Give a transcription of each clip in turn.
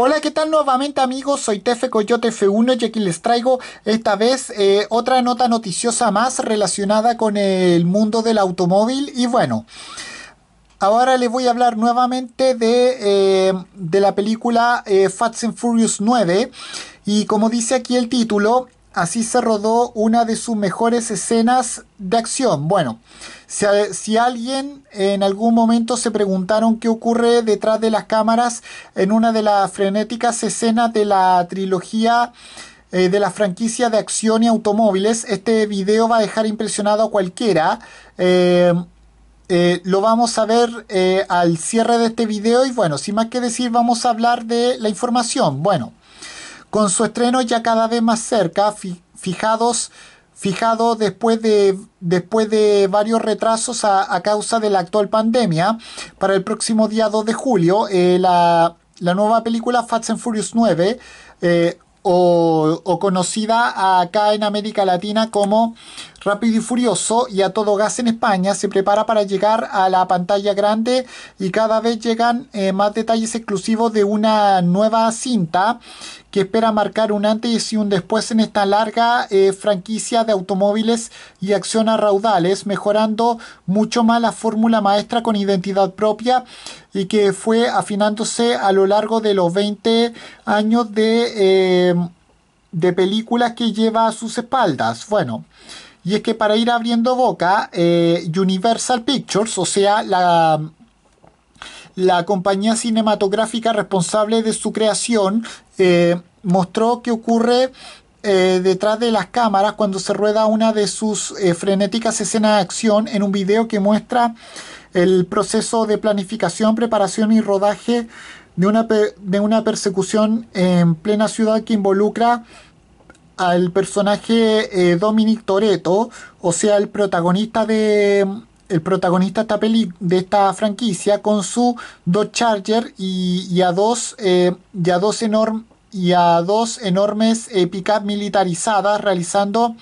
Hola, ¿qué tal nuevamente amigos? Soy Tefe Coyote F1 y aquí les traigo esta vez eh, otra nota noticiosa más relacionada con el mundo del automóvil y bueno. Ahora les voy a hablar nuevamente de, eh, la película eh, Fats and Furious 9 y como dice aquí el título, así se rodó una de sus mejores escenas de acción. Bueno, si, alguien en algún momento se preguntaron qué ocurre detrás de las cámaras en una de las frenéticas escenas de la trilogía eh, de la franquicia de acción y automóviles, este video va a dejar impresionado a cualquiera. Eh, eh, lo vamos a ver al cierre de este video y bueno, sin más que decir vamos a hablar de la información. Bueno, con su estreno ya cada vez más cerca, fijados fijado después de, después de varios retrasos a, causa de la actual pandemia. Para el próximo día 2 de julio, eh, la, nueva película Fast and Furious 9, eh, o, conocida acá en América Latina como Rápido y Furioso y a todo gas en España, se prepara para llegar a la pantalla grande y cada vez llegan eh, más detalles exclusivos de una nueva cinta que espera marcar un antes y un después en esta larga eh, franquicia de automóviles y acciones raudales, mejorando mucho más la fórmula maestra con identidad propia y que fue afinándose a lo largo de los 20 años de, eh, de películas que lleva a sus espaldas. Bueno. Y es que para ir abriendo boca, eh, Universal Pictures, o sea, la, la compañía cinematográfica responsable de su creación eh, mostró qué ocurre eh, detrás de las cámaras cuando se rueda una de sus eh, frenéticas escenas de acción en un video que muestra el proceso de planificación, preparación y rodaje de una, de una persecución en plena ciudad que involucra al personaje Dominic Toreto, o sea, el protagonista de el protagonista de esta, franquicia con su Dodge Charger y, a dos, eh, y dos, y a dos enormes épicas eh, militarizadas realizando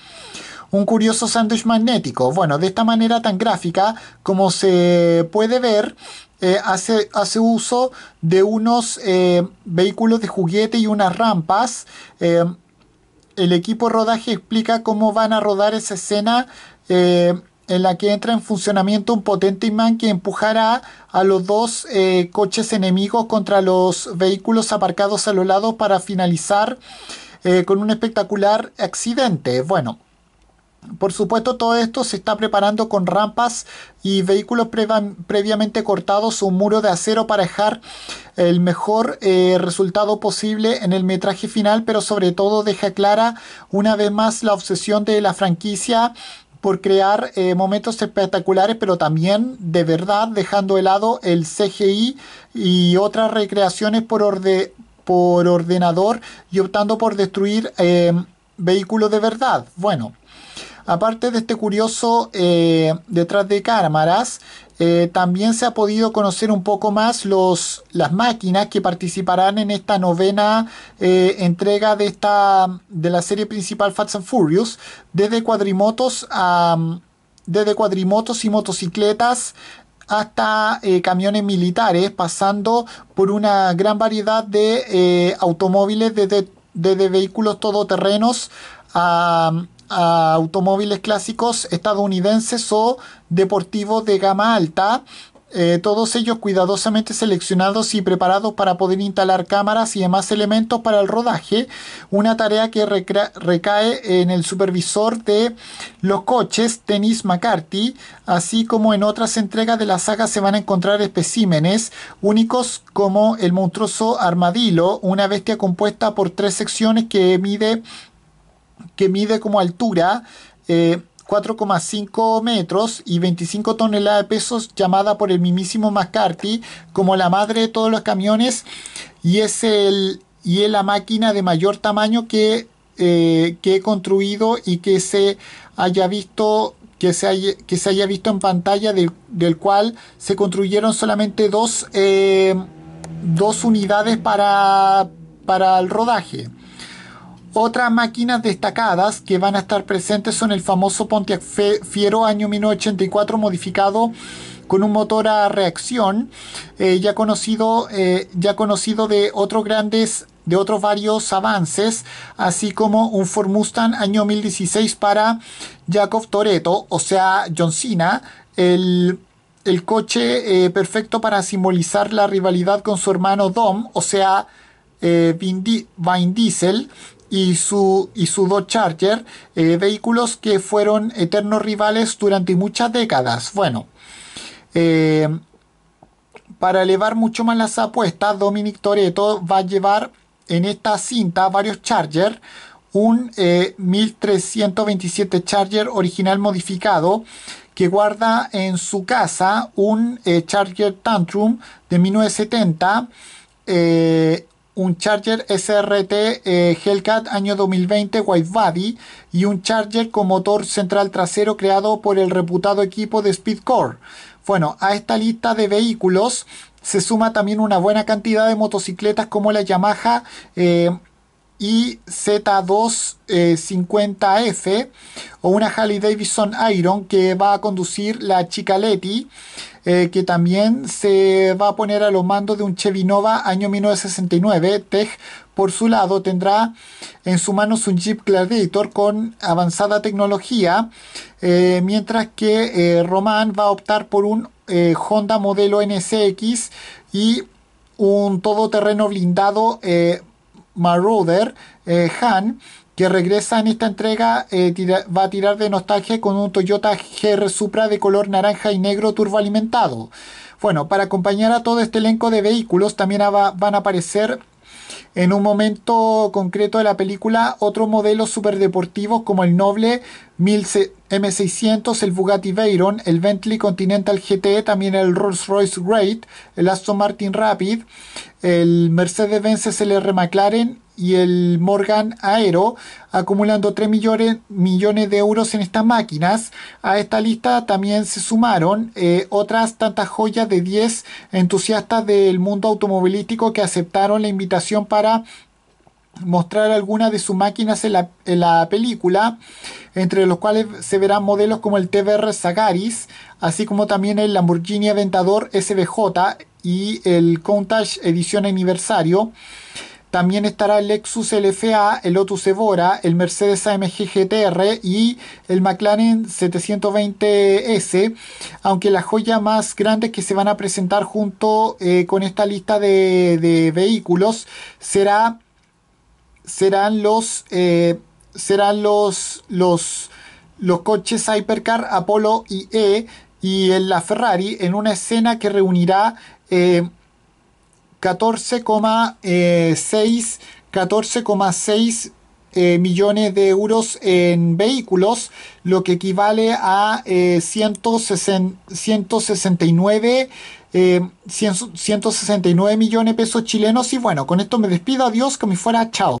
un curioso sándwich magnético. Bueno, de esta manera tan gráfica como se puede ver, eh, hace, hace, uso de unos eh, vehículos de juguete y unas rampas. el equipo rodaje explica cómo van a rodar esa escena en la que entra en funcionamiento un potente imán que empujará a los dos eh, coches enemigos contra los vehículos aparcados a los lados para finalizar eh, con un espectacular accidente. Bueno, por supuesto, todo esto se está preparando con rampas y vehículos previamente cortados, un muro de acero para dejar el mejor eh, resultado posible en el metraje final, pero sobre todo deja clara una vez más la obsesión de la franquicia por crear eh, momentos espectaculares, pero también de verdad dejando de lado el CGI y otras recreaciones por, por ordenador y optando por destruir eh, vehículos de verdad. Bueno, Aparte de este curioso eh, detrás de cámaras, eh, también se ha podido conocer un poco más los, las máquinas que participarán en esta novena eh, entrega de, esta, de la serie principal Fats and Furious, desde cuadrimotos, desde cuadrimotos y motocicletas hasta camiones militares, pasando por una gran variedad de automóviles, desde, desde vehículos todoterrenos a automóviles clásicos estadounidenses o deportivos de gama alta, eh, todos ellos cuidadosamente seleccionados y preparados para poder instalar cámaras y demás elementos para el rodaje, una tarea que recae en el supervisor de los coches, Dennis McCarthy, así como en otras entregas de la saga se van a encontrar especímenes únicos como el monstruoso armadillo, una bestia compuesta por tres secciones que mide que mide como altura 4,5 eh, metros y 25 toneladas de pesos, llamada por el mismísimo McCarthy como la madre de todos los camiones y es, y es la máquina de mayor tamaño eh, que, he construido y que se haya visto que que se haya visto en pantalla, del, cual se construyeron solamente dos, eh, dos unidades para el rodaje. Otras máquinas destacadas que van a estar presentes son el famoso Pontiac Fiero año 1984 modificado con un motor a reacción eh, ya conocido eh, ya conocido de otros grandes de otros varios avances, así como un Ford Mustang año 2016 para Jacob Toretto, o sea, John Cena, el, coche eh, perfecto para simbolizar la rivalidad con su hermano Dom, o sea, Vin, Vin Diesel, y su, y su Charger, eh, vehículos que fueron eternos rivales durante muchas décadas. Bueno, eh, para elevar mucho más las apuestas, Dominic Toreto va a llevar en esta cinta varios Charger, un 1327 eh, Charger original modificado que guarda en su casa un Charger Tantrum de 1970 un Charger SRT eh, Hellcat año 2020 White y un Charger con motor central trasero creado por el reputado equipo de Speedcore. Bueno, a esta lista de vehículos se suma también una buena cantidad de motocicletas como la Yamaha eh, y Z250F eh, o una Harley Davidson Iron que va a conducir la chica Letty. Eh, que también se va a poner a los mandos de un Nova. año 1969 Tech por su lado tendrá en sus manos un Jeep Gladiator con avanzada tecnología eh, mientras que Román va a optar por un Honda modelo NCX y un todoterreno blindado Marauder eh, Han, que regresa en esta entrega, eh, va a tirar de nostalgia con un Toyota GR Supra de color naranja y negro turboalimentado. Bueno, para acompañar a todo este elenco de vehículos también van a aparecer en un momento concreto de la película otros modelos deportivos como el Noble 1000, M600, el Bugatti Veyron, el Bentley Continental GT, e, también el Rolls-Royce Great, el Aston Martin Rapid, el Mercedes-Benz SLR McLaren y el Morgan Aero, acumulando 3 millones, millones, de euros en estas máquinas. A esta lista también se sumaron eh, otras tantas joyas de 10 entusiastas del mundo automovilístico que aceptaron la invitación para mostrar algunas de sus máquinas en la, película, entre los cuales se verán modelos como el TBR Sagaris, así como también el Lamborghini Aventador SBJ y el Countach Edición Aniversario. También estará el Lexus LFA, el Lotus Evora, el Mercedes AMG GTR y el McLaren 720S, aunque la joya más grande que se van a presentar junto eh, con esta lista de, de vehículos será serán los eh, serán los los los coches Hypercar Apollo y E y la Ferrari en una escena que reunirá 14,6 eh, 14,6 eh, millones de euros en vehículos, lo que equivale a 169, 169 millones de pesos chilenos. Y bueno, con esto me despido. Adiós, que me fuera. Chao.